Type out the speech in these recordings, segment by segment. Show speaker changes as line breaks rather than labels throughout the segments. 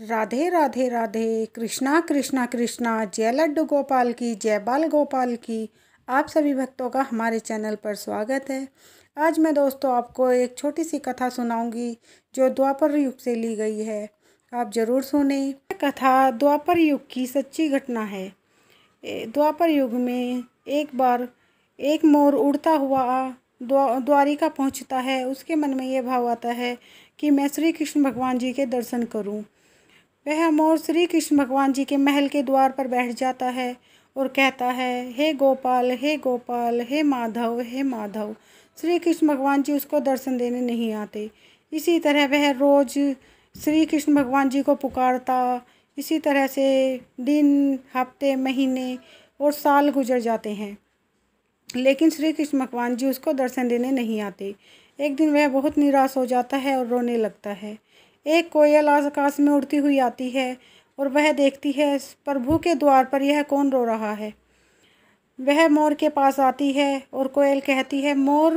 राधे राधे राधे कृष्णा कृष्णा कृष्णा जय लड्डू गोपाल की जय बाल गोपाल की आप सभी भक्तों का हमारे चैनल पर स्वागत है आज मैं दोस्तों आपको एक छोटी सी कथा सुनाऊंगी जो द्वापर युग से ली गई है आप ज़रूर सुने कथा द्वापर युग की सच्ची घटना है द्वापर युग में एक बार एक मोर उड़ता हुआ द्वा द्वारिका पहुंचता है उसके मन में ये भाव आता है कि मैं श्री कृष्ण भगवान जी के दर्शन करूं वह मोर श्री कृष्ण भगवान जी के महल के द्वार पर बैठ जाता है और कहता है हे गोपाल हे गोपाल हे माधव हे माधव श्री कृष्ण भगवान जी उसको दर्शन देने नहीं आते इसी तरह वह रोज़ श्री कृष्ण भगवान जी को पुकारता इसी तरह से दिन हफ्ते महीने और साल गुजर जाते हैं लेकिन श्री कृष्ण भगवान जी उसको दर्शन देने नहीं आते एक दिन वह बहुत निराश हो जाता है और रोने लगता है एक कोयल आकाश में उड़ती हुई आती है और वह देखती है प्रभु के द्वार पर यह कौन रो रहा है वह मोर के पास आती है और कोयल कहती है मोर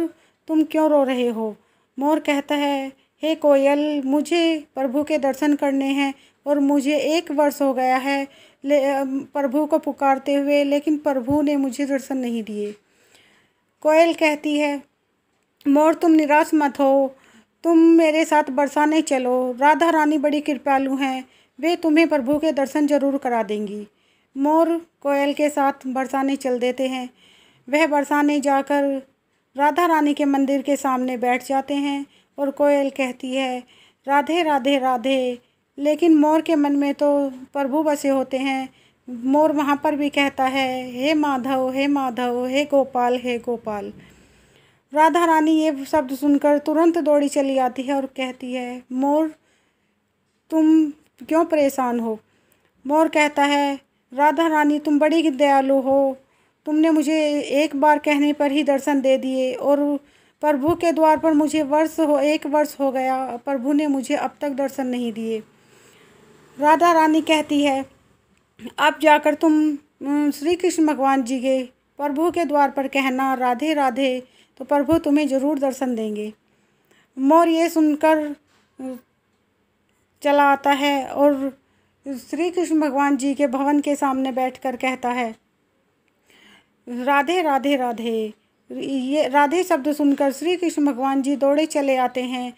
तुम क्यों रो रहे हो मोर कहता है हे कोयल मुझे प्रभु के दर्शन करने हैं और मुझे एक वर्ष हो गया है ले प्रभु को पुकारते हुए लेकिन प्रभु ने मुझे दर्शन नहीं दिए कोयल कहती है मोर तुम निराश मत हो तुम मेरे साथ बरसाने चलो राधा रानी बड़ी कृपालु हैं वे तुम्हें प्रभु के दर्शन जरूर करा देंगी मोर कोयल के साथ बरसाने चल देते हैं वह बरसाने जाकर राधा रानी के मंदिर के सामने बैठ जाते हैं और कोयल कहती है राधे राधे राधे लेकिन मोर के मन में तो प्रभु बसे होते हैं मोर वहाँ पर भी कहता है हे माधव हे माधव हे गोपाल हे गोपाल राधा रानी ये शब्द सुनकर तुरंत दौड़ी चली आती है और कहती है मोर तुम क्यों परेशान हो मोर कहता है राधा रानी तुम बड़ी दयालु हो तुमने मुझे एक बार कहने पर ही दर्शन दे दिए और प्रभु के द्वार पर मुझे वर्ष हो एक वर्ष हो गया प्रभु ने मुझे अब तक दर्शन नहीं दिए राधा रानी कहती है अब जाकर तुम श्री कृष्ण भगवान जी के प्रभु के द्वार पर कहना राधे राधे तो प्रभु तुम्हें जरूर दर्शन देंगे मोर ये सुनकर चला आता है और श्री कृष्ण भगवान जी के भवन के सामने बैठकर कहता है राधे राधे राधे ये राधे शब्द सुनकर श्री कृष्ण भगवान जी दौड़े चले आते हैं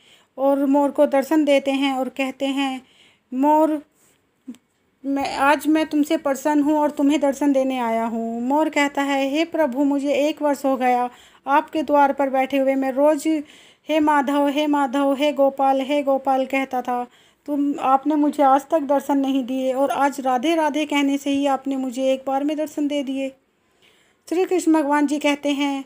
और मोर को दर्शन देते हैं और कहते हैं मोर मैं आज मैं तुमसे प्रसन्न हूँ और तुम्हें दर्शन देने आया हूँ मोर कहता है हे प्रभु मुझे एक वर्ष हो गया आपके द्वार पर बैठे हुए मैं रोज़ हे माधव हे माधव हे गोपाल हे गोपाल कहता था तुम आपने मुझे आज तक दर्शन नहीं दिए और आज राधे राधे कहने से ही आपने मुझे एक बार में दर्शन दे दिए श्री कृष्ण भगवान जी कहते हैं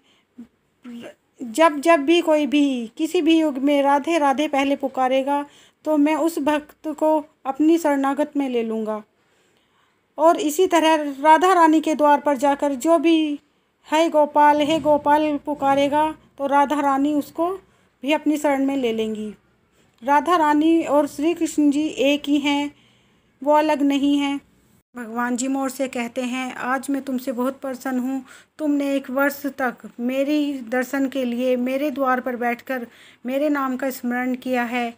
जब जब भी कोई भी किसी भी युग में राधे राधे पहले पुकारेगा तो मैं उस भक्त को अपनी शरणागत में ले लूँगा और इसी तरह राधा रानी के द्वार पर जाकर जो भी है गोपाल हे गोपाल पुकारेगा तो राधा रानी उसको भी अपनी शरण में ले लेंगी राधा रानी और श्री कृष्ण जी एक ही हैं वो अलग नहीं हैं भगवान जी मोर से कहते हैं आज मैं तुमसे बहुत प्रसन्न हूँ तुमने एक वर्ष तक मेरी दर्शन के लिए मेरे द्वार पर बैठकर मेरे नाम का स्मरण किया है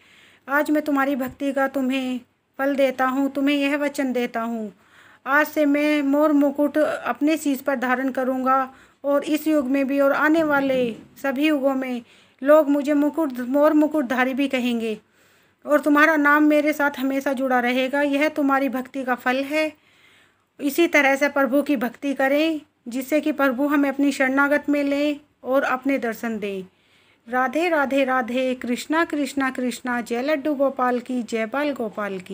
आज मैं तुम्हारी भक्ति का तुम्हें फल देता हूँ तुम्हें यह वचन देता हूँ आज से मैं मोर मुकुट अपने शीश पर धारण करूँगा और इस युग में भी और आने वाले सभी युगों में लोग मुझे मुकुट मोर मुकुटधारी भी कहेंगे और तुम्हारा नाम मेरे साथ हमेशा जुड़ा रहेगा यह तुम्हारी भक्ति का फल है इसी तरह से प्रभु की भक्ति करें जिससे कि प्रभु हमें अपनी शरणागत में लें और अपने दर्शन दें राधे राधे राधे कृष्णा कृष्णा कृष्णा जय लड्डू गोपाल की जय बाल गोपाल की